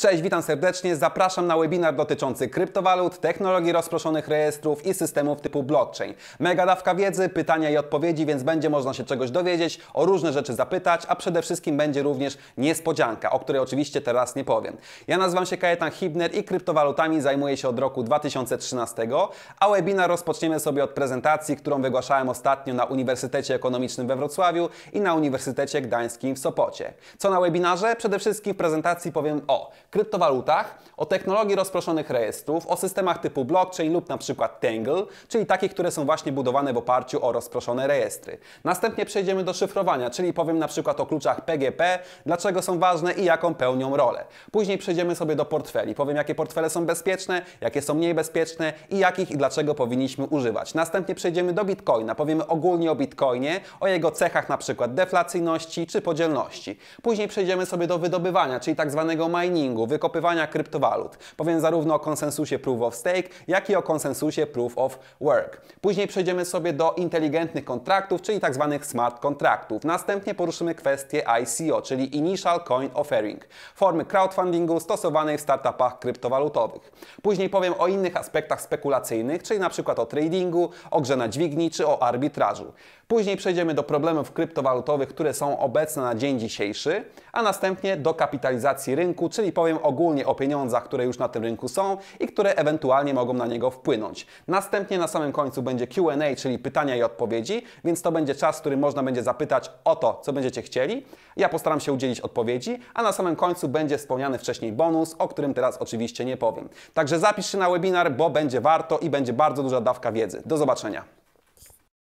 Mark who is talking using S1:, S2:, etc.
S1: Cześć, witam serdecznie. Zapraszam na webinar dotyczący kryptowalut, technologii rozproszonych rejestrów i systemów typu blockchain. Mega dawka wiedzy, pytania i odpowiedzi, więc będzie można się czegoś dowiedzieć, o różne rzeczy zapytać, a przede wszystkim będzie również niespodzianka, o której oczywiście teraz nie powiem. Ja nazywam się Kajetan Hibner i kryptowalutami zajmuję się od roku 2013, a webinar rozpoczniemy sobie od prezentacji, którą wygłaszałem ostatnio na Uniwersytecie Ekonomicznym we Wrocławiu i na Uniwersytecie Gdańskim w Sopocie. Co na webinarze? Przede wszystkim w prezentacji powiem o kryptowalutach, o technologii rozproszonych rejestrów, o systemach typu blockchain lub na przykład Tangle, czyli takich, które są właśnie budowane w oparciu o rozproszone rejestry. Następnie przejdziemy do szyfrowania, czyli powiem na przykład o kluczach PGP, dlaczego są ważne i jaką pełnią rolę. Później przejdziemy sobie do portfeli, powiem jakie portfele są bezpieczne, jakie są mniej bezpieczne i jakich i dlaczego powinniśmy używać. Następnie przejdziemy do Bitcoina, powiemy ogólnie o Bitcoinie, o jego cechach na przykład deflacyjności czy podzielności. Później przejdziemy sobie do wydobywania, czyli tak zwanego miningu, wykopywania kryptowalut. Powiem zarówno o konsensusie Proof of Stake, jak i o konsensusie Proof of Work. Później przejdziemy sobie do inteligentnych kontraktów, czyli tzw. Tak smart kontraktów. Następnie poruszymy kwestię ICO, czyli Initial Coin Offering, formy crowdfundingu stosowanej w startupach kryptowalutowych. Później powiem o innych aspektach spekulacyjnych, czyli np. o tradingu, o grze na dźwigni czy o arbitrażu. Później przejdziemy do problemów kryptowalutowych, które są obecne na dzień dzisiejszy, a następnie do kapitalizacji rynku, czyli powiem powiem ogólnie o pieniądzach, które już na tym rynku są i które ewentualnie mogą na niego wpłynąć. Następnie na samym końcu będzie QA, czyli pytania i odpowiedzi, więc to będzie czas, w którym można będzie zapytać o to, co będziecie chcieli. Ja postaram się udzielić odpowiedzi, a na samym końcu będzie wspomniany wcześniej bonus, o którym teraz oczywiście nie powiem. Także zapisz się na webinar, bo będzie warto i będzie bardzo duża dawka wiedzy. Do zobaczenia.